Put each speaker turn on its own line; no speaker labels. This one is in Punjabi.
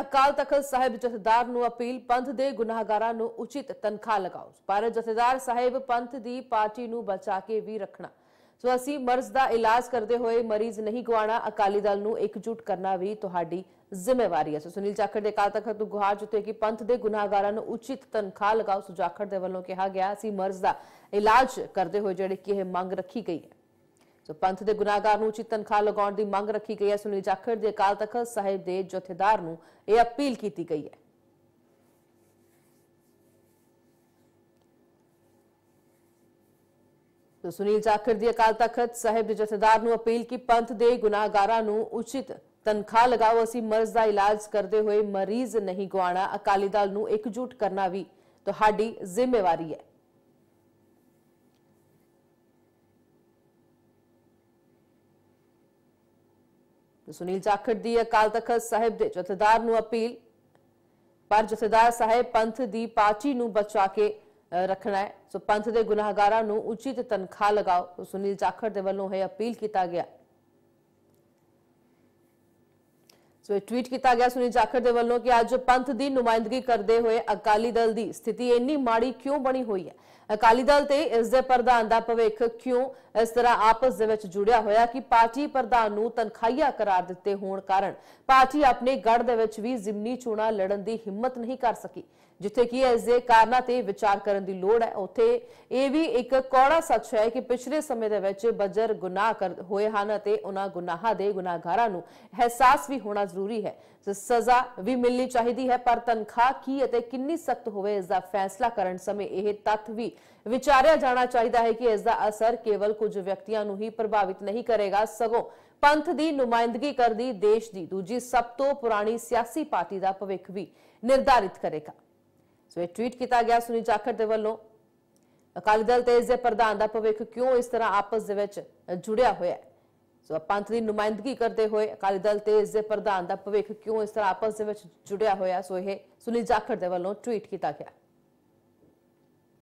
ਅਕਾਲ ਤਖਤ ਸਾਹਿਬ ਜਥੇਦਾਰ ਨੂੰ ਅਪੀਲ ਪੰਥ ਦੇ ਗੁਨਾਹਗਾਰਾਂ ਨੂੰ ਉਚਿਤ ਤਨਖਾਹ ਲਗਾਓ ਪਰ ਜਥੇਦਾਰ ਸਾਹਿਬ ਪੰਥ ਦੀ ਪਾਰਟੀ ਨੂੰ ਬਚਾ ਕੇ ਵੀ ਰੱਖਣਾ ਸੋ ਅਸੀਂ ਮਰਜ਼ ਦਾ ਇਲਾਜ ਕਰਦੇ ਹੋਏ ਮਰੀਜ਼ ਨਹੀਂ ਗਵਾਣਾ ਅਕਾਲੀ ਦਲ ਨੂੰ ਇਕਜੁੱਟ ਕਰਨਾ ਵੀ ਤੁਹਾਡੀ ਜ਼ਿੰਮੇਵਾਰੀ ਹੈ ਸੋ ਸੁਨੀਲ ਜਾਖੜ ਦੇ ਅਕਾਲ ਤਖਤ ਨੂੰ ਗੁਹਾਰ ਜੁਤੇ ਕਿ ਪੰਥ ਦੇ ਗੁਨਾਹਗਾਰਾਂ ਨੂੰ ਉਚਿਤ ਤਨਖਾਹ ਲਗਾਓ ਸੋ ਜਾਖੜ ਦੇ ਵੱਲੋਂ ਕਿਹਾ ਗਿਆ ਅਸੀਂ ਮਰਜ਼ ਦਾ ਇਲਾਜ ਕਰਦੇ ਹੋਏ ਜਿਹੜੇ ਕਿ ਇਹ ਮੰਗ ਰੱਖੀ ਗਈ ਹੈ ਜੋ ਪੰਥ ਦੇ ਗੁਨਾਹਗਾਰ ਨੂੰ ਉਚਿਤ ਤਨਖਾਹ ਲਗਾਉਣ ਦੀ ਮੰਗ ਰੱਖੀ ਗਈ ਹੈ ਸੁਨੀਲ ਜਾਖੜ ਦੇ ਅਕਾਲ ਤਖਤ ਸਾਹਿਬ ਦੇ ਜਥੇਦਾਰ ਨੂੰ ਇਹ ਅਪੀਲ ਕੀਤੀ ਗਈ ਹੈ ਸੋ ਸੁਨੀਲ ਜਾਖੜ ਦੀ ਅਕਾਲ ਤਖਤ ਸਾਹਿਬ ਦੇ ਜਥੇਦਾਰ ਨੂੰ ਅਪੀਲ ਕੀ ਪੰਥ ਦੇ ਗੁਨਾਹਗਾਰਾਂ ਨੂੰ ਉਚਿਤ ਤਨਖਾਹ ਲਗਾਓ ਅਸੀਂ ਮਰਜ਼ ਦਾ ਇਲਾਜ ਕਰਦੇ ਹੋਏ ਮਰੀਜ਼ ਨਹੀਂ ਗਵਾਣਾ ਅਕਾਲੀ ਦਲ ਨੂੰ ਇਕਜੁੱਟ ਕਰਨਾ ਵੀ ਤੁਹਾਡੀ ਜ਼ਿੰਮੇਵਾਰੀ ਹੈ ਸੁਨੀਲ ਜਾਖੜ ਦੀ ਅਕਾਲ ਤਖਤ ਸਾਹਿਬ ਦੇ ਜਥੇਦਾਰ ਨੂੰ ਅਪੀਲ ਪਰ ਜਥੇਦਾਰ ਸਾਹਿਬ ਪੰਥ ਦੀ ਪਾਰਟੀ ਨੂੰ ਬਚਾ ਕੇ ਰੱਖਣਾ ਹੈ ਸੋ ਪੰਥ ਦੇ ਗੁਨਾਹਗਾਰਾਂ ਨੂੰ ਉਚਿਤ ਤਨਖਾਹ ਲਗਾਓ ਸੁਨੀਲ ਜਾਖੜ ਦੇ ਵੱਲੋਂ ਇਹ ਅਪੀਲ ਕੀਤਾ ਗਿਆ ਸੋ ਟਵੀਟ ਕੀਤਾ ਗਿਆ ਸੁਨੀਲ ਜਾਖੜ ਦੇ ਵੱਲੋਂ ਕਿ ਅੱਜ ਪੰਥ ਦੀ ਨੁਮਾਇੰਦਗੀ ਕਰਦੇ ਹੋਏ ਅਕਾਲੀ ਦਲ ਦੀ ਸਥਿਤੀ ਇੰਨੀ ਮਾੜੀ ਕਿਉਂ ਬਣੀ ਹੋਈ ਹੈ ਅਕਾਲੀ ਦਲ ਤੇ ਇਸ ਦੇ ਪ੍ਰਧਾਨ ਦਾ ਭਵਿੱਖ ਕਿਉਂ ਇਸ ਤਰ੍ਹਾਂ ਆਪਸ ਦੇ ਵਿੱਚ ਜੁੜਿਆ ਹੋਇਆ ਕਿ ਪਾਰਟੀ ਪ੍ਰਧਾਨ ਨੂੰ ਤਨਖਾਹੀਆ ਕਰਾਰ ਦਿੱਤੇ ਹੋਣ ਕਾਰਨ ਪਾਰਟੀ ਆਪਣੇ ਗੜ ਦੇ ਵਿੱਚ ਵੀ ਜ਼ਿਮਨੀ ਚੋਣਾਂ ਲੜਨ ਦੀ ਹਿੰਮਤ ਨਹੀਂ ਕਰ ਸਕੀ ਜਿੱਥੇ ਕਿ ਇਸ ਦੇ ਕਾਰਨਾਂ ਤੇ ਵਿਚਾਰ ਕਰਨ ਦੀ ਲੋੜ ਹੈ ਉੱਥੇ ਇਹ ਵੀ ਇੱਕ ਕੌੜਾ ਸੱਚ ਹੈ ਕਿ ਪਿਛਲੇ ਸਮੇਂ ਦੇ ਵਿੱਚ ਬਜਰ ਗੁਨਾਹ ਹੋਏ ਹਨ ਅਤੇ ਉਹਨਾਂ ਗੁਨਾਹਾਂ ਦੇ ਗੁਨਾਹਗਾਰਾਂ ਨੂੰ ਅਹਿਸਾਸ ਵੀ ਹੋਣਾ ਜ਼ਰੂਰੀ ਹੈ ਸਜ਼ਾ ਵੀ ਮਿਲਣੀ ਚਾਹੀਦੀ ਹੈ ਪਰ ਤਨਖਾਹ ਕੀ ਅਤੇ ਕਿੰਨੀ ਸਖਤ ਹੋਵੇ ਇਸ ਦਾ ਫੈਸਲਾ ਕਰਨ ਸਮੇਂ ਇਹ ਤੱਥ ਵੀ ਵਿਚਾਰਿਆ ਜਾਣਾ ਚਾਹੀਦਾ ਹੈ ਕਿ ਇਸ ਦਾ ਅਸਰ ਕੇਵਲ ਕੁਝ ਵਿਅਕਤੀਆਂ ਨੂੰ ਹੀ ਪ੍ਰਭਾਵਿਤ ਨਹੀਂ ਕਰੇਗਾ ਸਗੋਂ ਪੰਥ ਦੀ ਨੁਮਾਇੰਦਗੀ ਕਰਦੀ ਦੇਸ਼ ਦੀ ਦੂਜੀ ਸਭ ਤੋਂ ਪੁਰਾਣੀ ਸਿਆਸੀ ਪਾਰਟੀ ਦਾ ਭਵਿੱਖ ਵੀ ਨਿਰਧਾਰਿਤ ਕਰੇਗਾ ਸੋ ਇਹ ਟਵੀਟ ਕੀਤਾ ਗਿਆ ਸੁਨੀ ਜਾਖੜ ਦੇ ਵੱਲੋਂ ਅਕਾਲੀ ਦਲ ਤੇ ਇਸ ਦੇ ਪ੍ਰਧਾਨ ਦਾ ਭਵਿੱਖ ਕਿਉਂ ਇਸ ਤਰ੍ਹਾਂ ਆਪਸ ਦੇ ਵਿੱਚ ਜੁੜਿਆ ਹੋਇਆ ਹੈ ਸੋ ਪੰਥ ਦੀ ਨੁਮਾਇੰਦਗੀ ਕਰਦੇ ਹੋਏ ਅਕਾਲੀ ਦਲ ਤੇ ਇਸ ਦੇ ਪ੍ਰਧਾਨ ਦਾ ਭਵਿੱਖ ਕਿਉਂ ਇਸ ਤਰ੍ਹਾਂ ਆਪਸ ਦੇ ਵਿੱਚ ਜੁੜਿਆ ਹੋਇਆ ਸੋ ਇਹ ਸੁਨੀਲ ਜਾਖੜ ਦੇ ਵੱਲੋਂ ਟਵੀਟ ਕੀਤਾ ਗਿਆ